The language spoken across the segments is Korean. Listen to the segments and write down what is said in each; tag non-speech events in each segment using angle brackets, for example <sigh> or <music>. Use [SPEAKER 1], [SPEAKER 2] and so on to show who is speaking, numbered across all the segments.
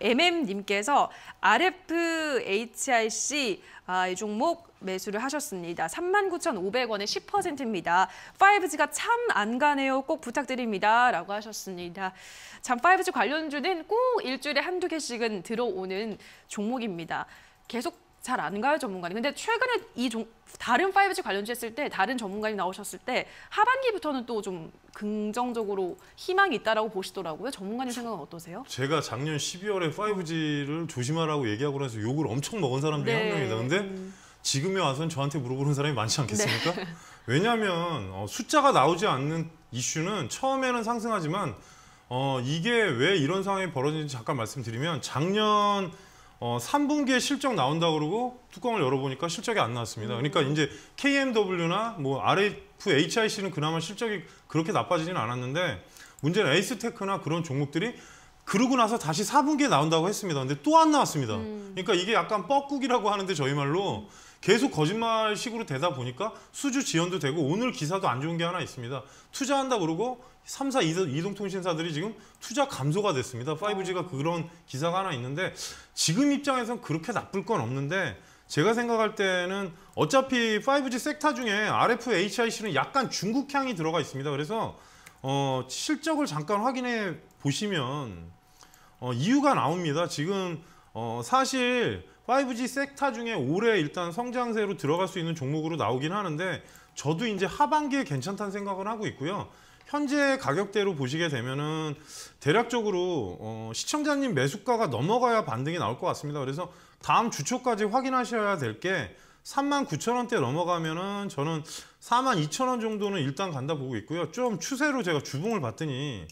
[SPEAKER 1] MM님께서 RFHIC 아, 이 종목 매수를 하셨습니다. 39,500원에 10%입니다. 5G가 참 안 가네요. 꼭 부탁드립니다. 라고 하셨습니다. 참 5G 관련주는 꼭 일주일에 한두 개씩은 들어오는 종목입니다. 계속 잘안 가요 전문가님. 근데 최근에 이 종, 다른 5G 관련주했을 때 다른 전문가님 나오셨을 때 하반기부터는 또 좀 긍정적으로 희망이 있다라고 보시더라고요. 전문가님 생각은 어떠세요?
[SPEAKER 2] 제가 작년 12월에 5G를 조심하라고 얘기하고 나서 욕을 엄청 먹은 사람 중에 네. 한 명이다. 근데 지금에 와서는 저한테 물어보는 사람이 많지 않겠습니까? 네. <laughs> 왜냐하면 어, 숫자가 나오지 않는 이슈는 처음에는 상승하지만 어, 이게 왜 이런 상황이 벌어진지 잠깐 말씀드리면 작년 어, 3분기에 실적 나온다 그러고 뚜껑을 열어보니까 실적이 안 나왔습니다. 그러니까 음. 이제 KMW나 뭐 RFHIC는 그나마 실적이 그렇게 나빠지진 않았는데 문제는 에이스테크나 그런 종목들이 그러고 나서 다시 4분기에 나온다고 했습니다. 근데 또 안 나왔습니다. 음. 그러니까 이게 약간 뻐꾸기라고 하는데 저희 말로 계속 거짓말식으로 되다 보니까 수주 지연도 되고 오늘 기사도 안 좋은 게 하나 있습니다. 투자한다 그러고 3, 사 이동통신사들이 지금 투자 감소가 됐습니다. 5G가 그런 기사가 하나 있는데 지금 입장에선 그렇게 나쁠 건 없는데 제가 생각할 때는 어차피 5G 섹터 중에 RF HIC는 약간 중국향이 들어가 있습니다. 그래서 어, 실적을 잠깐 확인해 보시면 어, 이유가 나옵니다. 지금 어, 사실 5G 섹터 중에 올해 일단 성장세로 들어갈 수 있는 종목으로 나오긴 하는데 저도 이제 하반기에 괜찮다는 생각을 하고 있고요. 현재 가격대로 보시게 되면은 대략적으로 어, 시청자님 매수가가 넘어가야 반등이 나올 것 같습니다. 그래서 다음 주초까지 확인하셔야 될 게 39,000원대 넘어가면은 저는 42,000원 정도는 일단 간다 보고 있고요. 좀 추세로 제가 주봉을 봤더니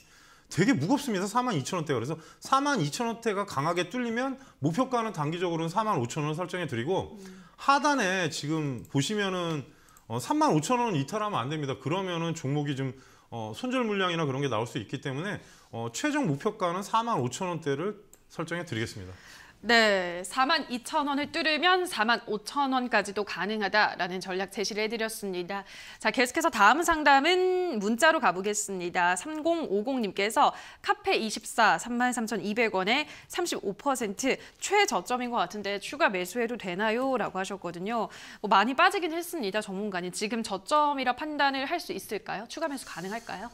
[SPEAKER 2] 되게 무겁습니다. 4만2 0 0 0원대 그래서 42,000원대가 만 강하게 뚫리면 목표가는 단기적으로는 45,000원 만 설정해 드리고 음. 하단에 지금 보시면은 어, 35,000원 만 이탈하면 안 됩니다. 그러면은 종목이 좀 어, 손절 물량이나 그런 게 나올 수 있기 때문에 어, 최종 목표가는 45,000원대를 만 설정해 드리겠습니다.
[SPEAKER 1] 네, 4만 2천 원을 뚫으면 4만 5천 원까지도 가능하다라는 전략 제시를 해드렸습니다. 자, 계속해서 다음 상담은 문자로 가보겠습니다. 3050님께서 카페24 33,200원에 만35% 최저점인 것 같은데 추가 매수해도 되나요? 라고 하셨거든요. 뭐 많이 빠지긴 했습니다, 전문가님. 지금 저점이라 판단을 할 수 있을까요? 추가 매수 가능할까요?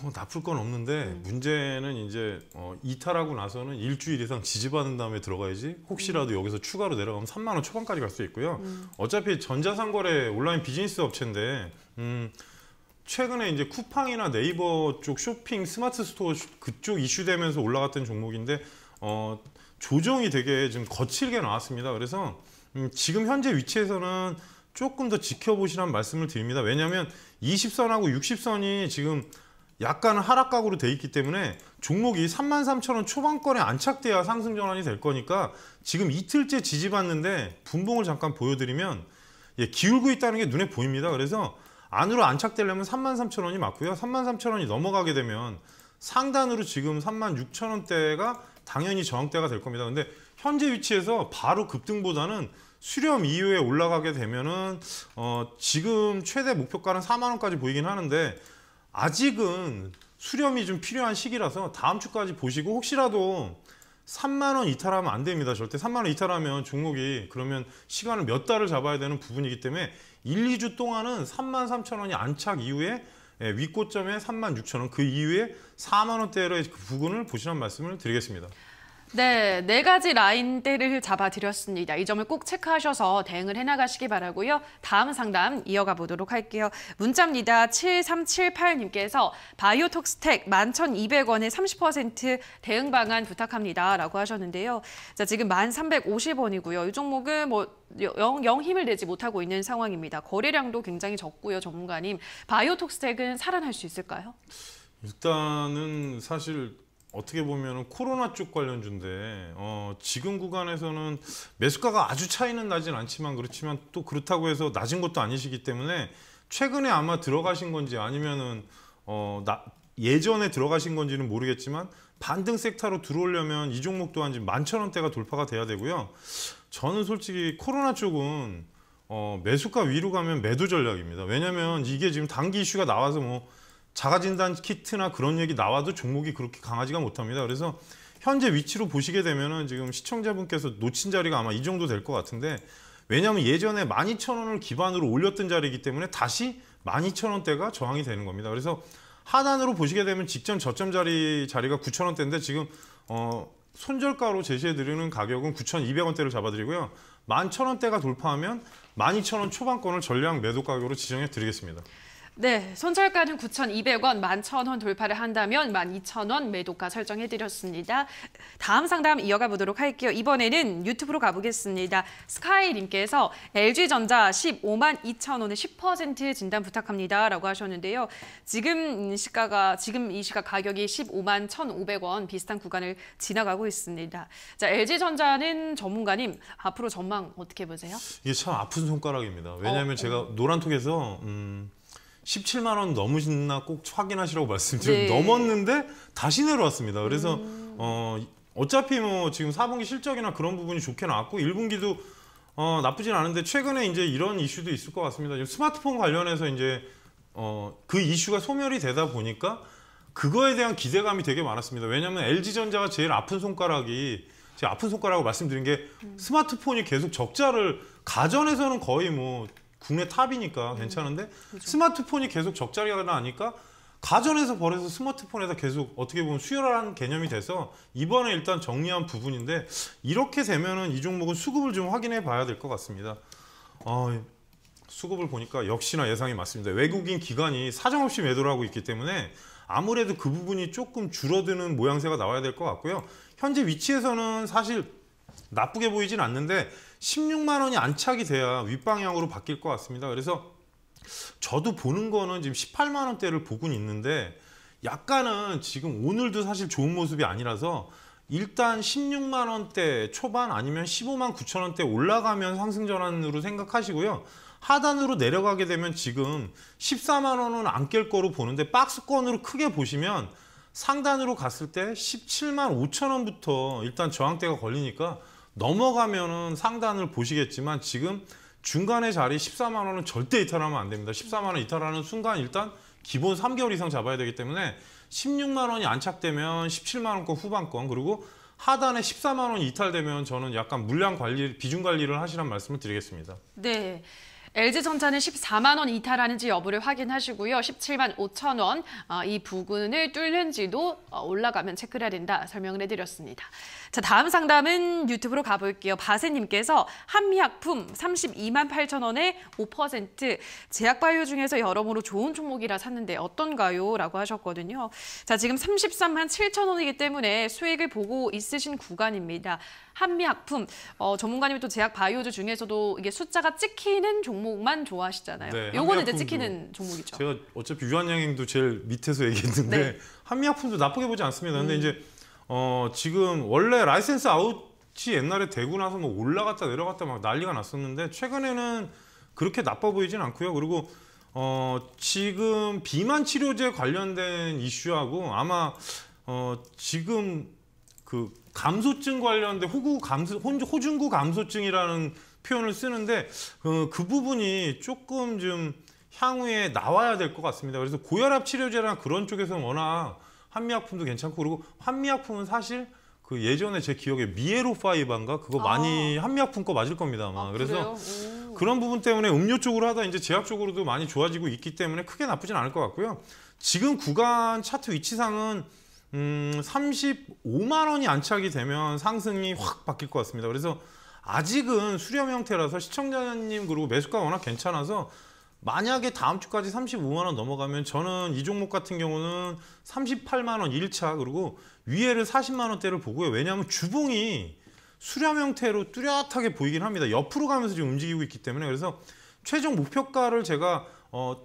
[SPEAKER 2] 뭐 나쁠 건 없는데 음. 문제는 이제 어, 이탈하고 나서는 일주일 이상 지지받은 다음에 들어가야지 혹시라도 음. 여기서 추가로 내려가면 3만 원 초반까지 갈 수 있고요. 음. 어차피 전자상거래 온라인 비즈니스 업체인데 음, 최근에 이제 쿠팡이나 네이버 쪽 쇼핑 스마트 스토어 그쪽 이슈되면서 올라갔던 종목인데 어, 조정이 되게 좀 거칠게 나왔습니다. 그래서 음, 지금 현재 위치에서는 조금 더지켜보시라는 말씀을 드립니다. 왜냐하면 20선하고 60선이 지금 약간 하락각으로 돼 있기 때문에 종목이 33,000원 초반권에 안착돼야 상승 전환이 될 거니까 지금 이틀째 지지받는데 분봉을 잠깐 보여드리면 예, 기울고 있다는 게 눈에 보입니다. 그래서 안으로 안착되려면 33,000원이 맞고요. 33,000원이 넘어가게 되면 상단으로 지금 36,000원대가 당연히 저항대가 될 겁니다. 근데 현재 위치에서 바로 급등보다는 수렴 이후에 올라가게 되면은 어, 지금 최대 목표가는 4만 원까지 보이긴 하는데 아직은 수렴이 좀 필요한 시기라서 다음 주까지 보시고 혹시라도 3만원 이탈하면 안 됩니다. 절대 3만원 이탈하면 종목이 그러면 시간을 몇 달을 잡아야 되는 부분이기 때문에 1, 2주 동안은 3만 3천원이 안착 이후에 예, 윗고점에 3만 6천원 그 이후에 4만원대의 로 그 부분을 보시라는 말씀을 드리겠습니다.
[SPEAKER 1] 네, 네 가지 라인대를 잡아드렸습니다. 이 점을 꼭 체크하셔서 대응을 해나가시기 바라고요. 다음 상담 이어가 보도록 할게요. 문자입니다. 7378님께서 바이오톡스텍 11,200원에 30% 대응 방안 부탁합니다. 라고 하셨는데요. 자, 지금 1,350원이고요. 이 종목은 뭐 영, 영 힘을 내지 못하고 있는 상황입니다. 거래량도 굉장히 적고요. 전문가님, 바이오톡스텍은 살아날 수 있을까요?
[SPEAKER 2] 일단은 사실 어떻게 보면 코로나 쪽 관련주인데 어, 지금 구간에서는 매수가가 아주 차이는 나진 않지만 그렇지만 또 그렇다고 해서 낮은 것도 아니시기 때문에 최근에 아마 들어가신 건지 아니면은 어, 나, 예전에 들어가신 건지는 모르겠지만 반등 섹터로 들어오려면 이 종목 또한 지금 만천 원대가 돌파가 돼야 되고요. 저는 솔직히 코로나 쪽은 어, 매수가 위로 가면 매도 전략입니다. 왜냐하면 이게 지금 단기 이슈가 나와서 뭐 자가진단 키트나 그런 얘기 나와도 종목이 그렇게 강하지가 못합니다. 그래서 현재 위치로 보시게 되면 지금 시청자분께서 놓친 자리가 아마 이 정도 될 것 같은데 왜냐하면 예전에 12,000원을 기반으로 올렸던 자리이기 때문에 다시 12,000원대가 저항이 되는 겁니다. 그래서 하단으로 보시게 되면 직전 저점 자리 자리가 9,000원대인데 지금 어 손절가로 제시해드리는 가격은 9,200원대를 잡아드리고요. 11,000원대가 돌파하면 12,000원 초반권을 전량 매도 가격으로 지정해드리겠습니다.
[SPEAKER 1] 네, 손절가는 9,200원, 11,000원 돌파를 한다면 12,000원 매도가 설정해드렸습니다. 다음 상담 이어가 보도록 할게요. 이번에는 유튜브로 가보겠습니다. 스카이님께서 LG전자 15만 2,000원에 1 0 진단 부탁합니다. 라고 하셨는데요. 지금 시가가, 지금 이 시가 가격이 15만 1,500원 비슷한 구간을 지나가고 있습니다. 자, LG전자는 전문가님, 앞으로 전망 어떻게 보세요?
[SPEAKER 2] 이게 참 아픈 손가락입니다. 왜냐하면 어, 제가 노란톡에서, 음... 17만 원 넘으시나 꼭 확인하시라고 말씀드리고 네. 넘었는데 다시 내려왔습니다. 그래서 음. 어 어차피 뭐 지금 4분기 실적이나 그런 부분이 좋게 나왔고 1분기도 어 나쁘진 않은데 최근에 이제 이런 이슈도 있을 것 같습니다. 지금 스마트폰 관련해서 이제 어 그 이슈가 소멸이 되다 보니까 그거에 대한 기대감이 되게 많았습니다. 왜냐하면 LG전자가 제일 아픈 손가락이 제 아픈 손가락을 말씀드린 게 음. 스마트폰이 계속 적자를 가전에서는 거의 뭐 국내 탑이니까 괜찮은데 그렇죠. 스마트폰이 계속 적자리가 나니까 가전에서 벌어서 스마트폰에서 계속 어떻게 보면 수혈한 개념이 돼서 이번에 일단 정리한 부분인데 이렇게 되면은 이 종목은 수급을 좀 확인해 봐야 될 것 같습니다. 어, 수급을 보니까 역시나 예상이 맞습니다. 외국인 기관이 사정없이 매도를 하고 있기 때문에 아무래도 그 부분이 조금 줄어드는 모양새가 나와야 될 것 같고요. 현재 위치에서는 사실 나쁘게 보이진 않는데 16만 원이 안착이 돼야 윗방향으로 바뀔 것 같습니다. 그래서 저도 보는 거는 지금 18만 원대를 보고 있는데 약간은 지금 오늘도 사실 좋은 모습이 아니라서 일단 16만 원대 초반 아니면 15만 9천 원대 올라가면 상승 전환으로 생각하시고요. 하단으로 내려가게 되면 지금 14만 원은 안 깰 거로 보는데 박스권으로 크게 보시면 상단으로 갔을 때 17만 5천 원부터 일단 저항대가 걸리니까 넘어가면은 상단을 보시겠지만 지금 중간에 자리 14만 원은 절대 이탈하면 안 됩니다. 14만 원 이탈하는 순간 일단 기본 3개월 이상 잡아야 되기 때문에 16만 원이 안착되면 17만 원권 후반권 그리고 하단에 14만 원 이탈되면 저는 약간 물량 관리, 비중 관리를 하시란 말씀을 드리겠습니다.
[SPEAKER 1] 네. LG전자는 14만 원 이탈하는지 여부를 확인하시고요. 17만 5천 원이 어, 부근을 뚫는지도 어, 올라가면 체크를 해야 된다 설명을 해드렸습니다. 자 다음 상담은 유튜브로 가볼게요. 바세님께서 한미약품 32만 8천 원에 5% 제약바이오 중에서 여러모로 좋은 종목이라 샀는데 어떤가요? 라고 하셨거든요. 자 지금 33만 7천 원이기 때문에 수익을 보고 있으신 구간입니다. 한미약품 어, 전문가님이 또 제약 바이오즈 중에서도 이게 숫자가 찍히는 종목만 좋아하시잖아요. 네, 요거는 이제 찍히는 종목이죠.
[SPEAKER 2] 제가 어차피 유한양행도 제일 밑에서 얘기했는데 네. <laughs> 한미약품도 나쁘게 보지 않습니다. 근데 음. 이제 어, 지금 원래 라이센스 아웃이 옛날에 되고 나서 뭐 올라갔다 내려갔다 막 난리가 났었는데 최근에는 그렇게 나빠 보이진 않고요. 그리고 어, 지금 비만 치료제 관련된 이슈하고 아마 어, 지금 그 감소증 관련된 호구 감소, 호중구 감소증이라는 표현을 쓰는데 어, 그 부분이 조금 좀 향후에 나와야 될 것 같습니다. 그래서 고혈압 치료제나 그런 쪽에서는 워낙 한미약품도 괜찮고 그리고 한미약품은 사실 그 예전에 제 기억에 미에로파이반가 그거 아. 많이 한미약품 거 맞을 겁니다 아마 아, 그래서 그런 부분 때문에 음료 쪽으로 하다 이제 제약 쪽으로도 많이 좋아지고 있기 때문에 크게 나쁘진 않을 것 같고요 지금 구간 차트 위치상은 음, 35만 원이 안착이 되면 상승이 확 바뀔 것 같습니다. 그래서 아직은 수렴 형태라서 시청자님 그리고 매수가 워낙 괜찮아서 만약에 다음 주까지 35만 원 넘어가면 저는 이 종목 같은 경우는 38만 원 1차 그리고 위에를 40만 원대를 보고요. 왜냐하면 주봉이 수렴 형태로 뚜렷하게 보이긴 합니다. 옆으로 가면서 지금 움직이고 있기 때문에 그래서 최종 목표가를 제가 어,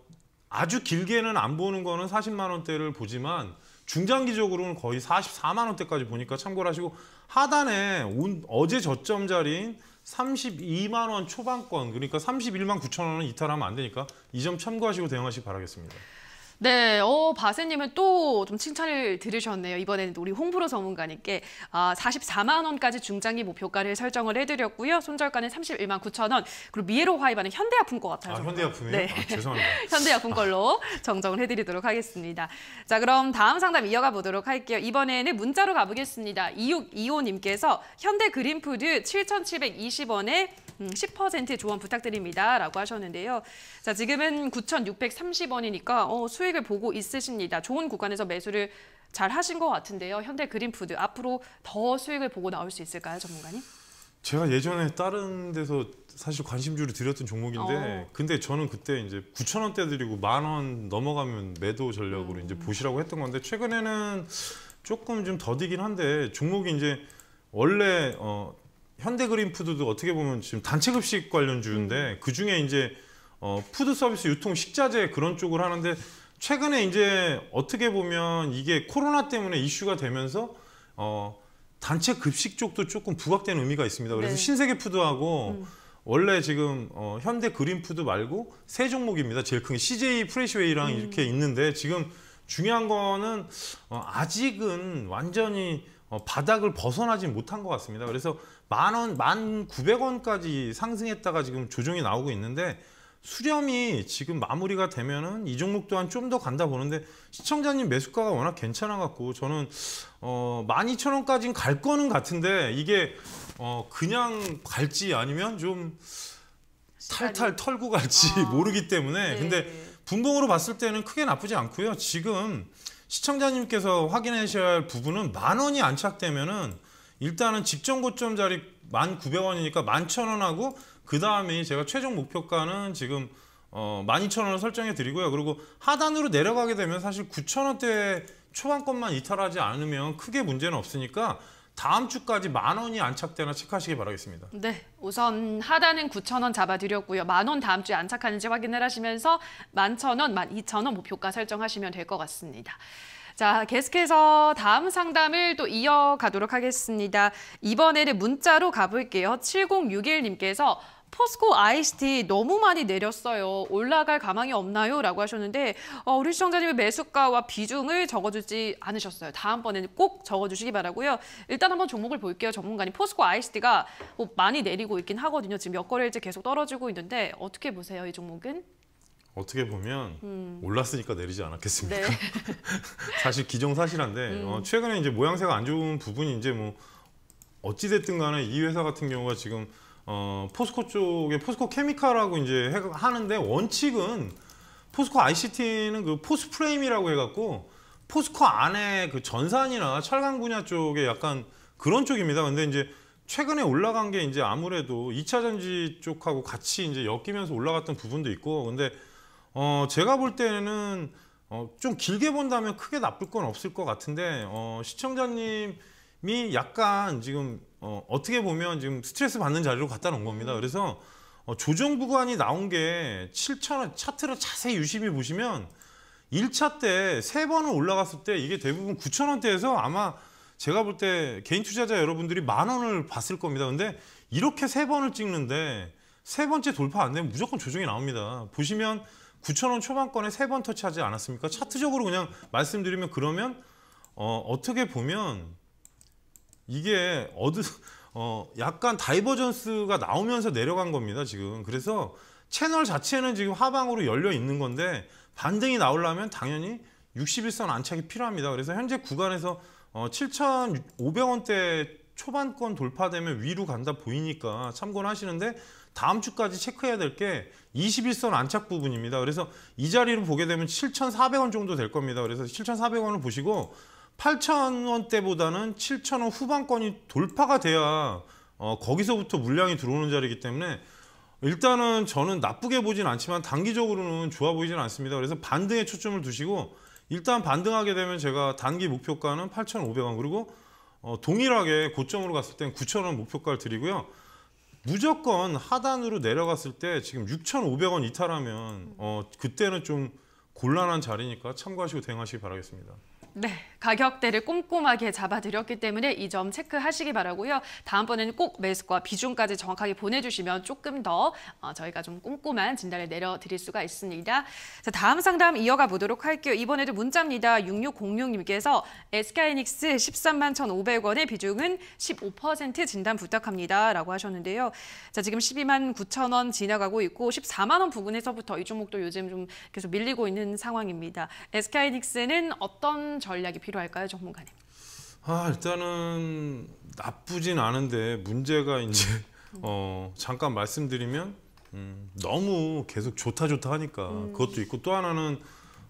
[SPEAKER 2] 아주 길게는 안 보는 거는 40만 원대를 보지만 중장기적으로는 거의 44만 원대까지 보니까 참고를 하시고 하단에 온, 어제 저점 자리인 32만 원 초반권 그러니까 31만 9천 원은 이탈하면 안 되니까 이 점 참고하시고 대응하시기 바라겠습니다.
[SPEAKER 1] 네, 어, 바세님은 또 좀 칭찬을 들으셨네요. 이번에는 우리 홍프로 전문가님께 아, 44만 원까지 중장기 목표가를 설정을 해드렸고요. 손절가는 31만 9천 원. 그리고 미에로 화이바는 현대약품 거 같아요. 아, 현대약품이요?
[SPEAKER 2] 네, 아, 죄송합니다.
[SPEAKER 1] <laughs> 현대약품 걸로 <laughs> 정정을 해드리도록 하겠습니다. 자, 그럼 다음 상담 이어가 보도록 할게요. 이번에는 문자로 가보겠습니다. 2625님께서 현대 그린푸드 7,720원에 10% 조언 부탁드립니다라고 하셨는데요. 자 지금은 9,630원이니까 어, 수익을 보고 있으십니다. 좋은 구간에서 매수를 잘 하신 것 같은데요. 현대 그린푸드 앞으로 더 수익을 보고 나올 수 있을까요, 전문가님?
[SPEAKER 2] 제가 예전에 다른 데서 사실 관심주를 드렸던 종목인데 어. 근데 저는 그때 이제 9천 원대 드리고 만원 넘어가면 매도 전략으로 음. 이제 보시라고 했던 건데 최근에는 조금 좀 더디긴 한데 종목이 이제 원래 어 현대그린푸드도 어떻게 보면 지금 단체급식 관련주인데 그 중에 이제 어, 푸드 서비스 유통 식자재 그런 쪽을 하는데 최근에 이제 어떻게 보면 이게 코로나 때문에 이슈가 되면서 어, 단체 급식 쪽도 조금 부각된 의미가 있습니다. 그래서 네. 신세계 푸드하고 음. 원래 지금 어, 현대 그린푸드 말고 세 종목입니다. 제일 큰 게 CJ 프레시웨이랑 음. 이렇게 있는데 지금 중요한 거는 어, 아직은 완전히 어, 바닥을 벗어나지 못한 것 같습니다. 그래서 만 원, 만 구백 원까지 상승했다가 지금 조정이 나오고 있는데 수렴이 지금 마무리가 되면은 이 종목 또한 좀 더 간다 보는데 시청자님 매수가가 워낙 괜찮아 갖고 저는 어만 이천 원까지는갈 거는 같은데 이게 어 그냥 갈지 아니면 좀 탈탈 털고 갈지 아, 모르기 때문에 네. 근데 분봉으로 봤을 때는 크게 나쁘지 않고요. 지금 시청자님께서 확인하셔야 할 부분은 만 원이 안착되면은 일단은 직전 고점 자리 1,900원이니까 11,000원하고 그 다음에 제가 최종 목표가는 지금 어, 12,000원을 설정해 드리고요. 그리고 하단으로 내려가게 되면 사실 9,000원대 초반권만 이탈하지 않으면 크게 문제는 없으니까 다음 주까지 만 원이 안착되나 체크하시기 바라겠습니다.
[SPEAKER 1] 네, 우선 하단은 9천 원 잡아드렸고요. 만원 다음 주에 안착하는지 확인을 하시면서 만 천 원만2천원 목표가 설정하시면 될 것 같습니다. 자, 계속해서 다음 상담을 또 이어가도록 하겠습니다. 이번에는 문자로 가볼게요. 7061님께서 포스코 ICT 너무 많이 내렸어요. 올라갈 가망이 없나요? 라고 하셨는데 어, 우리 시청자님의 매수가와 비중을 적어주지 않으셨어요. 다음번에는 꼭 적어주시기 바라고요. 일단 한번 종목을 볼게요. 전문가님 포스코 ICT가 뭐 많이 내리고 있긴 하거든요. 지금 몇 거래일째 계속 떨어지고 있는데 어떻게 보세요? 이 종목은?
[SPEAKER 2] 어떻게 보면 음. 올랐으니까 내리지 않았겠습니까? 네. <laughs> 사실 기정사실한데 음. 어, 최근에 이제 모양새가 안 좋은 부분이 이제 뭐 어찌 됐든 간에 이 회사 같은 경우가 지금 어, 포스코 쪽에 포스코 케미칼하고 이제 해, 하는데 원칙은 포스코 ICT는 그 포스 프레임이라고 해갖고 포스코 안에 그 전산이나 철강 분야 쪽에 약간 그런 쪽입니다. 근데 이제 최근에 올라간 게 이제 아무래도 이차 전지 쪽하고 같이 이제 엮이면서 올라갔던 부분도 있고 근데 어, 제가 볼 때는 어, 좀 길게 본다면 크게 나쁠 건 없을 것 같은데 어, 시청자님이 약간 지금 어, 어떻게 보면 지금 스트레스 받는 자리로 갖다 놓은 겁니다. 그래서 어, 조정 구간이 나온 게7천원 차트를 자세히 유심히 보시면 1차 때 세번을 올라갔을 때 이게 대부분 9천원대에서 아마 제가 볼 때 개인 투자자 여러분들이 만 원을 봤을 겁니다. 근데 이렇게 세 번을 찍는데 세 번째 돌파 안 되면 무조건 조정이 나옵니다. 보시면 9천원 초반권에 세 번 터치하지 않았습니까? 차트적으로 그냥 말씀드리면 그러면 어, 어떻게 보면 이게 어드 어, 약간 다이버전스가 나오면서 내려간 겁니다 지금 그래서 채널 자체는 지금 하방으로 열려 있는 건데 반등이 나오려면 당연히 61선 안착이 필요합니다 그래서 현재 구간에서 어, 7,500원대 초반권 돌파되면 위로 간다 보이니까 참고는 하시는데 다음 주까지 체크해야 될 게 21선 안착 부분입니다. 그래서 이 자리를 보게 되면 7,400원 정도 될 겁니다. 그래서 7,400원을 보시고 8,000원대보다는 7,000원 후반권이 돌파가 돼야 어, 거기서부터 물량이 들어오는 자리이기 때문에 일단은 저는 나쁘게 보진 않지만 단기적으로는 좋아 보이진 않습니다. 그래서 반등에 초점을 두시고 일단 반등하게 되면 제가 단기 목표가는 8,500원 그리고 어, 동일하게 고점으로 갔을 땐 9,000원 목표가를 드리고요. 무조건 하단으로 내려갔을 때 지금 6,500원 이탈하면 어, 그때는 좀 곤란한 자리니까 참고하시고 대응하시기 바라겠습니다.
[SPEAKER 1] 네, 가격대를 꼼꼼하게 잡아드렸기 때문에 이 점 체크하시기 바라고요. 다음번에는 꼭 매수과 비중까지 정확하게 보내주시면 조금 더 어, 저희가 좀 꼼꼼한 진단을 내려드릴 수가 있습니다. 자, 다음 상담 이어가 보도록 할게요. 이번에도 문자입니다. 6606님께서 SK이닉스 13만 1,500원의 비중은 15% 진단 부탁합니다. 라고 하셨는데요. 자, 지금 12만 9천 원 지나가고 있고 14만 원 부근에서부터 이 종목도 요즘 좀 계속 밀리고 있는 상황입니다. SK이닉스는 어떤 전략이 필요할까요, 전문가님?
[SPEAKER 2] 아 일단은 나쁘진 않은데 문제가 이제 음. 어, 잠깐 말씀드리면 음, 너무 계속 좋다 좋다 하니까 음. 그것도 있고 또 하나는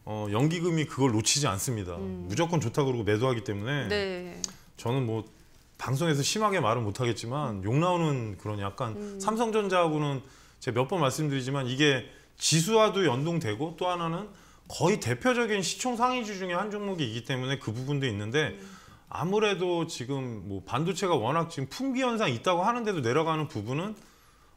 [SPEAKER 2] 어, 연기금이 그걸 놓치지 않습니다. 음. 무조건 좋다 그러고 매도하기 때문에 네. 저는 뭐 방송에서 심하게 말은 못하겠지만 음. 욕 나오는 그런 약간 음. 삼성전자하고는 제가 몇 번 말씀드리지만 이게 지수와도 연동되고 또 하나는 거의 대표적인 시총 상위주 중에 한 종목이기 때문에 그 부분도 있는데 아무래도 지금 뭐 반도체가 워낙 지금 품귀 현상 있다고 하는데도 내려가는 부분은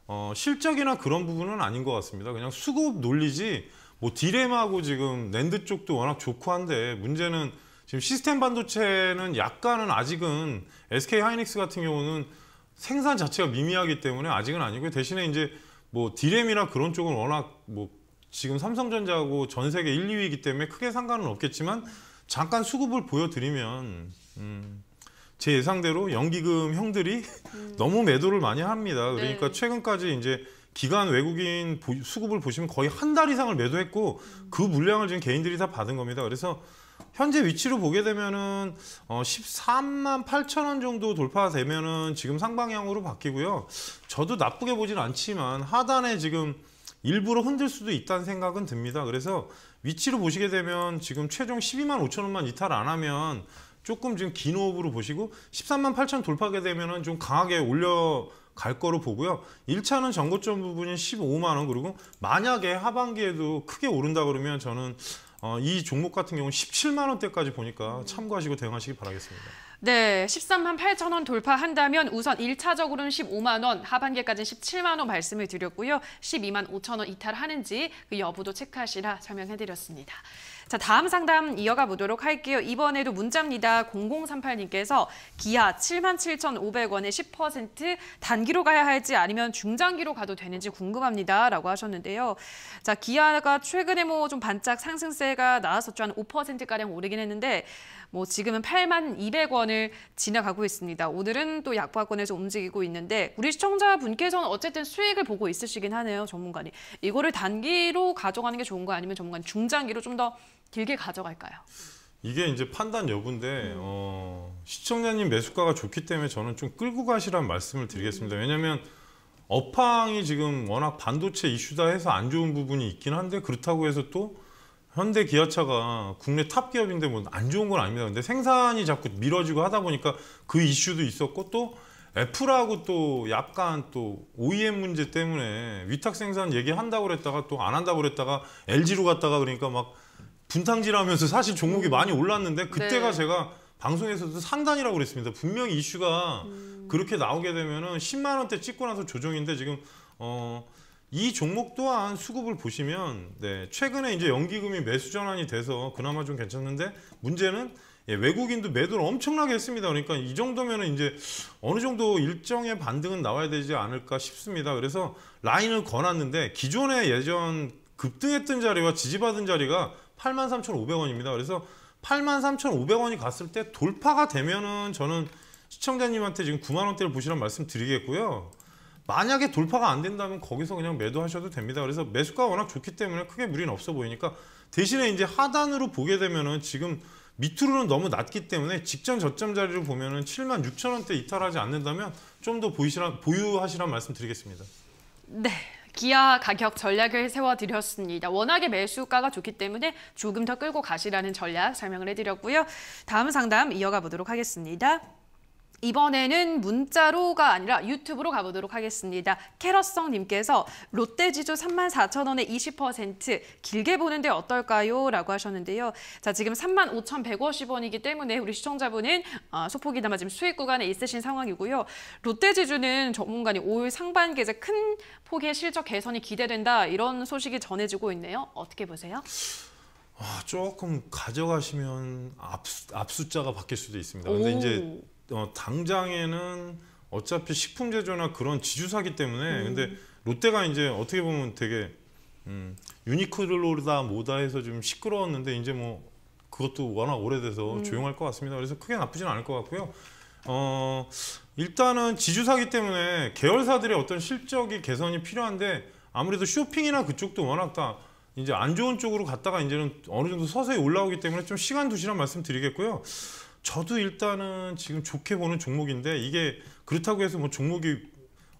[SPEAKER 2] 어, 실적이나 그런 부분은 아닌 것 같습니다. 그냥 수급 논리지 뭐 디램하고 지금 랜드 쪽도 워낙 좋고 한데 문제는 지금 시스템 반도체는 약간은 아직은 SK 하이닉스 같은 경우는 생산 자체가 미미하기 때문에 아직은 아니고요. 대신에 이제 뭐 디램이나 그런 쪽은 워낙 뭐 지금 삼성전자하고 전 세계 1, 2위이기 때문에 크게 상관은 없겠지만 잠깐 수급을 보여드리면 음, 제 예상대로 연기금 형들이 음. <laughs> 너무 매도를 많이 합니다. 그러니까 네. 최근까지 이제 기간 외국인 수급을 보시면 거의 한 달 이상을 매도했고 음. 그 물량을 지금 개인들이 다 받은 겁니다. 그래서 현재 위치로 보게 되면은 어 13만 8천 원 정도 돌파되면은 지금 상방향으로 바뀌고요. 저도 나쁘게 보진 않지만 하단에 지금 일부러 흔들 수도 있다는 생각은 듭니다. 그래서 위치로 보시게 되면 지금 최종 12만 5천 원만 이탈 안 하면 조금 지금 긴 호흡으로 보시고 13만 8천 돌파하게 되면 좀 강하게 올려 갈 거로 보고요. 1차는 전고점 부분이 15만 원 그리고 만약에 하반기에도 크게 오른다 그러면 저는 어, 이 종목 같은 경우는 17만 원대까지 보니까 참고하시고 대응하시기 바라겠습니다.
[SPEAKER 1] 네, 13만 8천 원 돌파한다면 우선 1차적으로는 15만 원, 하반기까지는 17만 원 말씀을 드렸고요. 12만 5천 원 이탈하는지 그 여부도 체크하시라 설명해드렸습니다. 자, 다음 상담 이어가 보도록 할게요. 이번에도 문자입니다. 0038님께서 기아 77,500원에 10% 단기로 가야 할지 아니면 중장기로 가도 되는지 궁금합니다. 라고 하셨는데요. 자, 기아가 최근에 뭐 좀 반짝 상승세가 나왔었죠. 한 5%가량 오르긴 했는데 뭐 지금은 8만 200원을 지나가고 있습니다. 오늘은 또 약박권에서 움직이고 있는데 우리 시청자분께서는 어쨌든 수익을 보고 있으시긴 하네요. 전문가님. 이거를 단기로 가져가는 게좋은거 아니면 전문가님 중장기로 좀 더 길게 가져갈까요?
[SPEAKER 2] 이게 이제 판단 여부인데 어, 시청자님 매수가가 좋기 때문에 저는 좀 끌고 가시라는 말씀을 드리겠습니다. 왜냐하면 업황이 지금 워낙 반도체 이슈다 해서 안 좋은 부분이 있긴 한데 그렇다고 해서 또 현대 기아차가 국내 탑 기업인데 뭐 안 좋은 건 아닙니다. 근데 생산이 자꾸 미뤄지고 하다 보니까 그 이슈도 있었고 또 애플하고 또 약간 또 OEM 문제 때문에 위탁 생산 얘기한다고 그랬다가 또 안 한다고 그랬다가 LG로 갔다가 그러니까 막 분탕질하면서 사실 종목이 많이 올랐는데 그때가 네. 제가 방송에서도 상단이라고 그랬습니다. 분명히 이슈가 음. 그렇게 나오게 되면은 10만 원대 찍고 나서 조정인데 지금 어이 종목 또한 수급을 보시면 네, 최근에 이제 연기금이 매수 전환이 돼서 그나마 좀 괜찮은데 문제는 예, 외국인도 매도를 엄청나게 했습니다. 그러니까 이 정도면 이제 어느 정도 일정의 반등은 나와야 되지 않을까 싶습니다. 그래서 라인을 거놨는데 기존에 예전 급등했던 자리와 지지받은 자리가 83,500원입니다. 그래서 83,500원이 갔을 때 돌파가 되면은 저는 시청자님한테 지금 9만 원대를 보시란 라 말씀 드리겠고요. 만약에 돌파가 안 된다면 거기서 그냥 매도하셔도 됩니다. 그래서 매수가 워낙 좋기 때문에 크게 무리는 없어 보이니까 대신에 이제 하단으로 보게 되면은 지금 밑으로는 너무 낮기 때문에 직전 저점 자리를 보면은 7만 6천 원대 이탈하지 않는다면 좀 더 보이시라 보유하시란 말씀드리겠습니다.
[SPEAKER 1] 네. 기아 가격 전략을 세워드렸습니다. 워낙에 매수가가 좋기 때문에 조금 더 끌고 가시라는 전략 설명을 해드렸고요. 다음 상담 이어가 보도록 하겠습니다. 이번에는 문자로가 아니라 유튜브로 가보도록 하겠습니다. 캐럿성 님께서 롯데지주 3만 4천 원에 20% 길게 보는데 어떨까요? 라고 하셨는데요. 자 지금 3만 5,150원이기 때문에 우리 시청자분은 아, 소폭이나마 지금 수익 구간에 있으신 상황이고요. 롯데지주는 전문가님 올 상반기에 큰 폭의 실적 개선이 기대된다 이런 소식이 전해지고 있네요. 어떻게 보세요?
[SPEAKER 2] 아, 조금 가져가시면 압, 압 숫자가 바뀔 수도 있습니다. 근데 오. 이제 어, 당장에는 어차피 식품 제조나 그런 지주사기 때문에 음. 근데 롯데가 이제 어떻게 보면 되게 음, 유니클로다 모다 해서 좀 시끄러웠는데 이제 뭐 그것도 워낙 오래돼서 음. 조용할 것 같습니다. 그래서 크게 나쁘진 않을 것 같고요. 어, 일단은 지주사기 때문에 계열사들의 어떤 실적이 개선이 필요한데 아무래도 쇼핑이나 그쪽도 워낙 다 이제 안 좋은 쪽으로 갔다가 이제는 어느 정도 서서히 올라오기 때문에 좀 시간 두시란 말씀드리겠고요. 저도 일단은 지금 좋게 보는 종목인데 이게 그렇다고 해서 뭐 종목이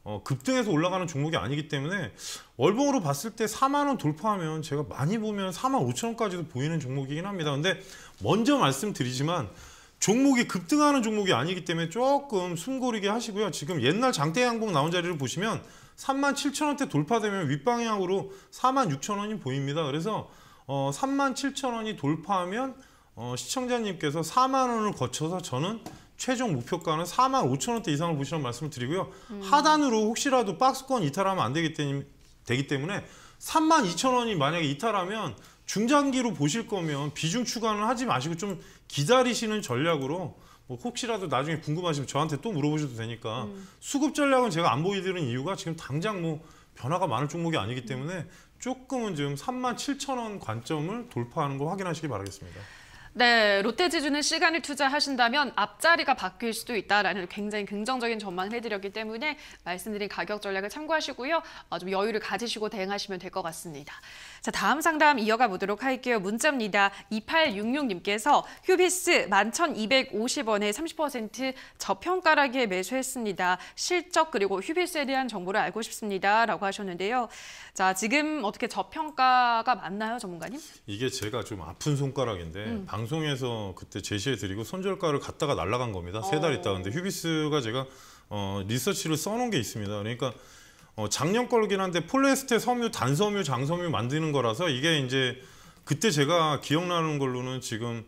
[SPEAKER 2] 어, 급등해서 올라가는 종목이 아니기 때문에 월봉으로 봤을 때 4만원 돌파하면 제가 많이 보면 4만 5천원까지도 보이는 종목이긴 합니다. 근데 먼저 말씀드리지만 종목이 급등하는 종목이 아니기 때문에 조금 숨고르게 하시고요. 지금 옛날 장대양봉 나온 자리를 보시면 3만 7천원대 돌파되면 윗방향으로 4만 6천원이 보입니다. 그래서 어, 3만 7천원이 돌파하면 어, 시청자님께서 4만 원을 거쳐서 저는 최종 목표가는 4만 5천 원대 이상을 보시라는 말씀을 드리고요. 음. 하단으로 혹시라도 박스권 이탈하면 안 되기, 때, 되기 때문에 3만 2천 원이 만약에 이탈하면 중장기로 보실 거면 비중 추가는 하지 마시고 좀 기다리시는 전략으로 뭐 혹시라도 나중에 궁금하시면 저한테 또 물어보셔도 되니까 음. 수급 전략은 제가 안 보여드리는 이유가 지금 당장 뭐 변화가 많을 종목이 아니기 때문에 음. 조금은 지금 3만 7천 원 관점을 돌파하는 거 확인하시기 바라겠습니다.
[SPEAKER 1] 네, 롯데지주는 시간을 투자하신다면 앞자리가 바뀔 수도 있다라는 굉장히 긍정적인 전망을 해드렸기 때문에 말씀드린 가격 전략을 참고하시고요. 어, 좀 여유를 가지시고 대응하시면 될 것 같습니다. 자, 다음 상담 이어가 보도록 할게요. 문자입니다. 2866님께서 휴비스 11,250원에 30% 저평가라기에 매수했습니다. 실적 그리고 휴비스에 대한 정보를 알고 싶습니다. 라고 하셨는데요. 자, 지금 어떻게 저평가가 맞나요, 전문가님?
[SPEAKER 2] 이게 제가 좀 아픈 손가락인데 음. 방송에서 그때 제시해드리고 손절가를 갔다가 날라간 겁니다. 세 달 있다. 근데 어. 휴비스가 제가 어, 리서치를 써놓은 게 있습니다. 그러니까 어, 작년 걸긴 한데 폴레스테 섬유, 단섬유, 장섬유 만드는 거라서 이게 이제 그때 제가 기억나는 걸로는 지금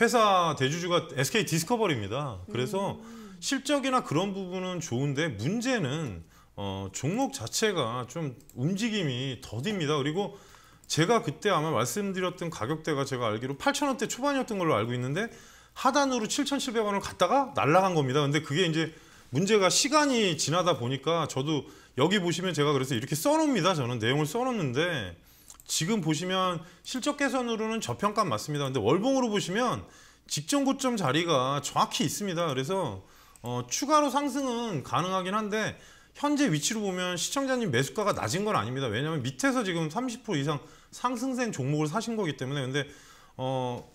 [SPEAKER 2] 회사 대주주가 SK 디스커버리입니다. 그래서 음. 실적이나 그런 부분은 좋은데 문제는 어, 종목 자체가 좀 움직임이 더딥니다. 그리고 제가 그때 아마 말씀드렸던 가격대가 제가 알기로 8,000원대 초반이었던 걸로 알고 있는데 하단으로 7,700원을 갔다가 날라간 겁니다. 근데 그게 이제 문제가 시간이 지나다 보니까 저도 여기 보시면 제가 그래서 이렇게 써놓습니다. 저는 내용을 써놓는데 지금 보시면 실적 개선으로는 저평가 맞습니다. 근데 월봉으로 보시면 직전 고점 자리가 정확히 있습니다. 그래서 어, 추가로 상승은 가능하긴 한데 현재 위치로 보면 시청자님 매수가가 낮은 건 아닙니다. 왜냐하면 밑에서 지금 30% 이상 상승된 종목을 사신 거기 때문에 근데 어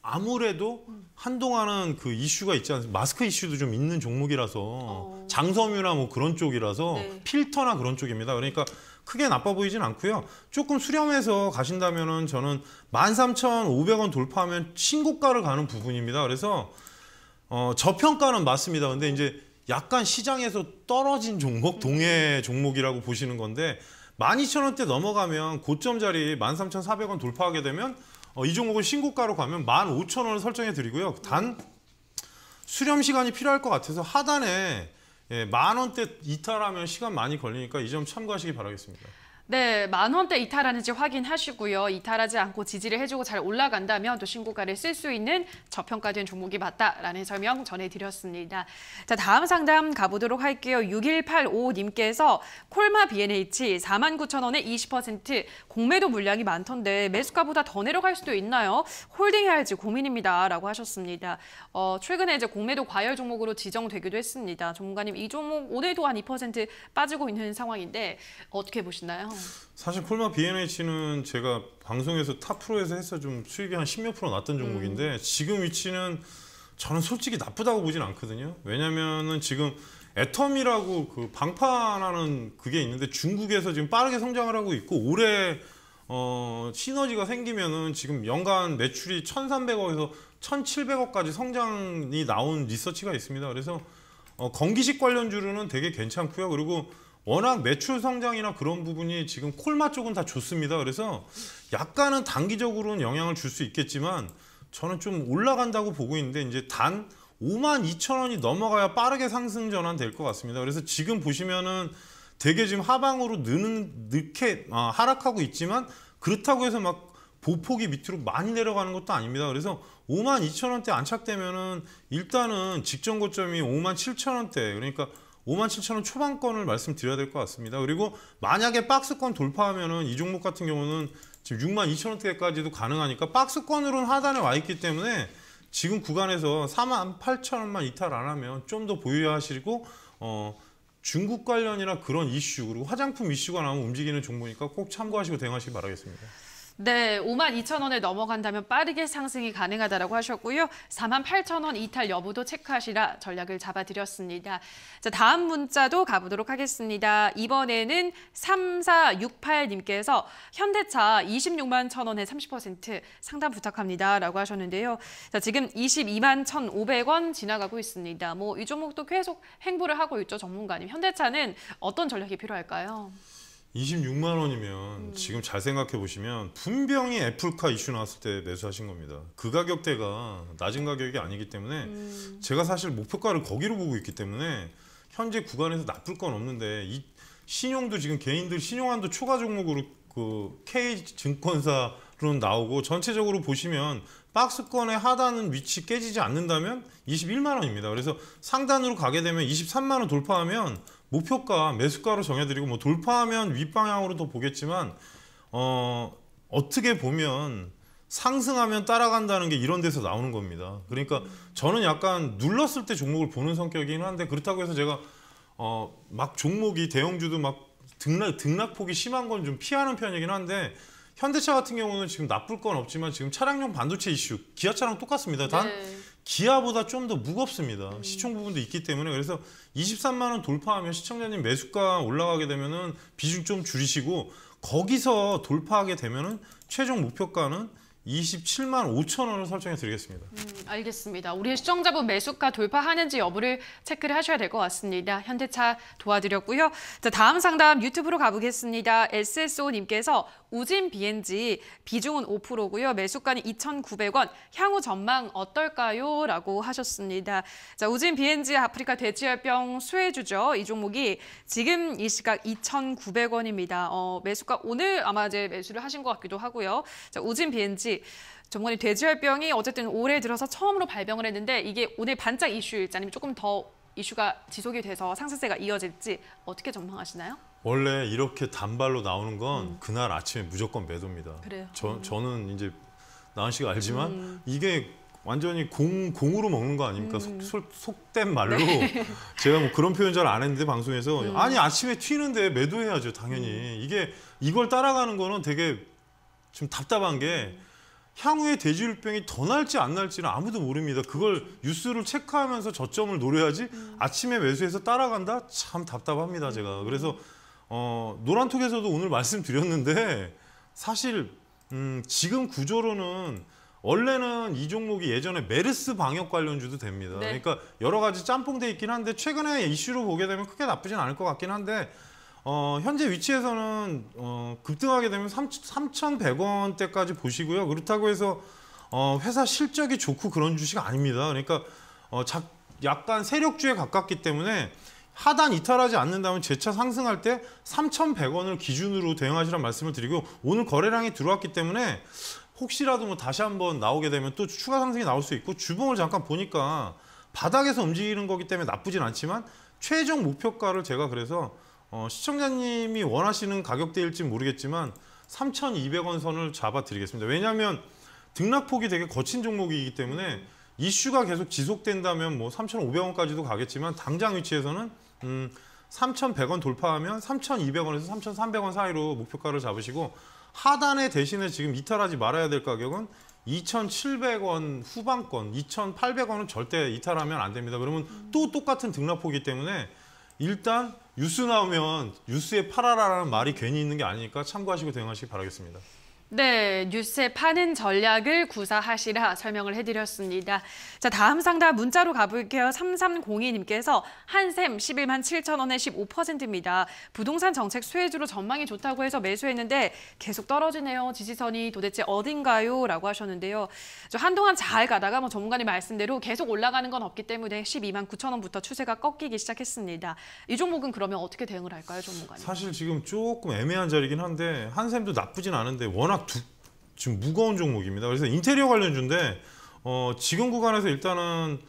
[SPEAKER 2] 아무래도 한동안은 그 이슈가 있지 않습니까? 마스크 이슈도 좀 있는 종목이라서 어... 장섬유나 뭐 그런 쪽이라서 네. 필터나 그런 쪽입니다. 그러니까 크게 나빠 보이진 않고요. 조금 수렴해서 가신다면은 저는 13,500원 돌파하면 신고가를 가는 부분입니다. 그래서 어 저평가는 맞습니다. 근데 이제 약간 시장에서 떨어진 종목, 동해 종목이라고 보시는 건데 12,000원대 넘어가면 고점 자리 13,400원 돌파하게 되면 어, 이 종목을 신고가로 가면 15,000원을 설정해 드리고요. 단 수렴 시간이 필요할 것 같아서 하단에 예, 만 원대 이탈하면 시간 많이 걸리니까 이 점 참고하시기 바라겠습니다.
[SPEAKER 1] 네, 만 원대 이탈하는지 확인하시고요. 이탈하지 않고 지지를 해주고 잘 올라간다면 또 신고가를 쓸 수 있는 저평가된 종목이 맞다라는 설명 전해드렸습니다. 자, 다음 상담 가보도록 할게요. 6185님께서 콜마 BNH 49,000원에 20% 공매도 물량이 많던데 매수가보다 더 내려갈 수도 있나요? 홀딩해야 할지 고민입니다. 라고 하셨습니다. 어, 최근에 이제 공매도 과열 종목으로 지정되기도 했습니다. 전문가님, 이 종목 오늘도 한 2% 빠지고 있는 상황인데 어떻게 보시나요?
[SPEAKER 2] 사실 콜마 BNH는 제가 방송에서 타 프로에서 해서 좀 수익이 한 10몇 프로 났던 음. 종목인데 음. 지금 위치는 저는 솔직히 나쁘다고 보진 않거든요. 왜냐면은 지금 애텀이라고 그 방판하는 그게 있는데 중국에서 지금 빠르게 성장을 하고 있고 올해 어 시너지가 생기면은 지금 연간 매출이 1,300억에서 1,700억까지 성장이 나온 리서치가 있습니다. 그래서 어 건기식 관련주로는 되게 괜찮고요. 그리고 워낙 매출 성장이나 그런 부분이 지금 콜마 쪽은 다 좋습니다. 그래서 약간은 단기적으로는 영향을 줄 수 있겠지만 저는 좀 올라간다고 보고 있는데 이제 단 5만 2천 원이 넘어가야 빠르게 상승 전환 될 것 같습니다. 그래서 지금 보시면은 되게 지금 하방으로 느는 늦게 아, 하락하고 있지만 그렇다고 해서 막 보폭이 밑으로 많이 내려가는 것도 아닙니다. 그래서 5만 2천 원대 안착되면은 일단은 직전 고점이 5만 7천 원대 그러니까 57,000원 초반권을 말씀드려야 될 것 같습니다. 그리고 만약에 박스권 돌파하면은 이 종목 같은 경우는 지금 62,000원대까지도 가능하니까 박스권으로는 하단에 와 있기 때문에 지금 구간에서 48,000원만 이탈 안 하면 좀 더 보유하시고 어 중국 관련이나 그런 이슈 그리고 화장품 이슈가 나오면 움직이는 종목이니까 꼭 참고하시고 대응하시기 바라겠습니다.
[SPEAKER 1] 네, 5만 2천 원에 넘어간다면 빠르게 상승이 가능하다고 하셨고요. 4만 8천 원 이탈 여부도 체크하시라 전략을 잡아드렸습니다. 자, 다음 문자도 가보도록 하겠습니다. 이번에는 3468님께서 현대차 26만 1천 원에 30% 상담 부탁합니다라고 하셨는데요. 자, 지금 22만 1,500원 지나가고 있습니다. 뭐 이 종목도 계속 행보를 하고 있죠, 전문가님. 현대차는 어떤 전략이 필요할까요?
[SPEAKER 2] 26만 원이면 음. 지금 잘 생각해 보시면 분명히 애플카 이슈 나왔을 때 매수하신 겁니다. 그 가격대가 낮은 가격이 아니기 때문에 음. 제가 사실 목표가를 거기로 보고 있기 때문에 현재 구간에서 나쁠 건 없는데 이 신용도 지금 개인들 신용한도 초과 종목으로 그 K 증권사로 나오고 전체적으로 보시면 박스권의 하단은 위치 깨지지 않는다면 21만 원입니다. 그래서 상단으로 가게 되면 23만 원 돌파하면 목표가 매수가로 정해드리고 뭐 돌파하면 윗방향으로 더 보겠지만 어, 어떻게 보면 상승하면 따라간다는 게 이런 데서 나오는 겁니다. 그러니까 저는 약간 눌렀을 때 종목을 보는 성격이긴 한데 그렇다고 해서 제가 어, 막 종목이 대형주도 막 등락, 등락폭이 심한 건 좀 피하는 편이긴 한데 현대차 같은 경우는 지금 나쁠 건 없지만 지금 차량용 반도체 이슈 기아차랑 똑같습니다. 단 네. 기아보다 좀 더 무겁습니다. 음. 시총 부분도 있기 때문에 그래서 23만 원 돌파하면 시청자님 매수가 올라가게 되면은 비중 좀 줄이시고 거기서 돌파하게 되면은 최종 목표가는 27만 5천 원을 설정해 드리겠습니다.
[SPEAKER 1] 음, 알겠습니다. 우리 시청자분 매수가 돌파하는지 여부를 체크를 하셔야 될 것 같습니다. 현대차 도와드렸고요. 자, 다음 상담 유튜브로 가보겠습니다. SSO님께서 우진 BNG 비중은 5%고요. 매수가는 2,900원. 향후 전망 어떨까요? 라고 하셨습니다. 자, 우진 BNG 아프리카 돼지열병 수혜주죠. 이 종목이 지금 이 시각 2,900원입니다. 어, 매수가 오늘 아마 이제 매수를 하신 것 같기도 하고요. 자, 우진 BNG 있는지 전문의 돼지열병이 어쨌든 올해 들어서 처음으로 발병을 했는데 이게 오늘 반짝 이슈일지 아니면 조금 더 이슈가 지속이 돼서 상승세가 이어질지 어떻게 전망하시나요?
[SPEAKER 2] 원래 이렇게 단발로 나오는 건 음. 그날 아침에 무조건 매도입니다. 그래요. 저, 음. 저는 이제 나은 씨가 알지만 음. 이게 완전히 공, 공으로 먹는 거 아닙니까? 음. 속, 속, 된 말로. 네. <laughs> 제가 뭐 그런 표현 잘 안 했는데 방송에서 음. 아니 아침에 튀는데 매도해야죠 당연히. 음. 이게 이걸 따라가는 거는 되게 좀 답답한 게 음. 향후에 대지율병이더 날지 안 날지는 아무도 모릅니다. 그걸 뉴스를 체크하면서 저점을 노려야지 음. 아침에 매수해서 따라간다? 참 답답합니다, 제가. 그래서 어, 노란톡에서도 오늘 <laughs> 말씀드렸는데 사실 음, 지금 구조로는 원래는 이 종목이 예전에 메르스 방역 관련주도 됩니다. 네. 그러니까 여러 가지 짬뽕돼 있긴 한데 최근에 이슈로 보게 되면 크게 나쁘진 않을 것 같긴 한데 어, 현재 위치에서는 어, 급등하게 되면 3, 3,100원대까지 보시고요. 그렇다고 해서 어, 회사 실적이 좋고 그런 주식 아닙니다. 그러니까 어, 자, 약간 세력주에 가깝기 때문에 하단 이탈하지 않는다면 재차 상승할 때 3,100원을 기준으로 대응하시란 말씀을 드리고 오늘 거래량이 들어왔기 때문에 혹시라도 뭐 다시 한번 나오게 되면 또 추가 상승이 나올 수 있고 주봉을 잠깐 보니까 바닥에서 움직이는 거기 때문에 나쁘진 않지만 최종 목표가를 제가 그래서 어, 시청자님이 원하시는 가격대일지 모르겠지만 3,200원 선을 잡아드리겠습니다. 왜냐하면 등락폭이 되게 거친 종목이기 때문에 이슈가 계속 지속된다면 뭐 3,500원까지도 가겠지만 당장 위치에서는 음, 3,100원 돌파하면 3,200원에서 3,300원 사이로 목표가를 잡으시고 하단에 대신에 지금 이탈하지 말아야 될 가격은 2,700원 후반권, 2,800원은 절대 이탈하면 안 됩니다. 그러면 또 똑같은 등락폭이기 때문에 일단 뉴스 나오면 뉴스에 팔아라라는 말이 괜히 있는 게 아니니까 참고하시고 대응하시기 바라겠습니다.
[SPEAKER 1] 네, 뉴스에 파는 전략을 구사하시라 설명을 해드렸습니다. 자, 다음 상담 문자로 가볼게요. 3302님께서 한샘 11만 7천 원에 15%입니다. 부동산 정책 수혜주로 전망이 좋다고 해서 매수했는데 계속 떨어지네요. 지지선이 도대체 어딘가요? 라고 하셨는데요. 한동안 잘 가다가 뭐 전문가님 말씀대로 계속 올라가는 건 없기 때문에 12만 9천 원부터 추세가 꺾이기 시작했습니다. 이 종목은 그러면 어떻게 대응을 할까요, 전문가님?
[SPEAKER 2] 사실 지금 조금 애매한 자리긴 한데 한샘도 나쁘진 않은데 워낙 워낙 두, 지금 무거운 종목입니다. 그래서 인테리어 관련주인데 어, 지금 구간에서 일단은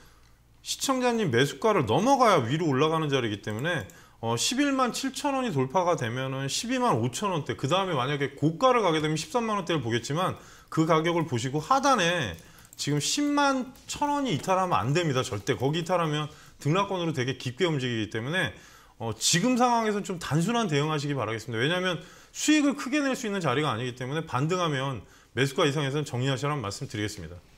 [SPEAKER 2] 시청자님 매수가를 넘어가야 위로 올라가는 자리이기 때문에 어, 11만 7천 원이 돌파가 되면은 12만 5천 원대 그 다음에 만약에 고가를 가게 되면 13만 원대를 보겠지만 그 가격을 보시고 하단에 지금 10만 1천 원이 이탈하면 안 됩니다. 절대 거기 이탈하면 등락권으로 되게 깊게 움직이기 때문에 어, 지금 상황에서는 좀 단순한 대응하시기 바라겠습니다. 왜냐하면 수익을 크게 낼 수 있는 자리가 아니기 때문에 반등하면 매수가 이상해서는 정리하시라는 말씀드리겠습니다.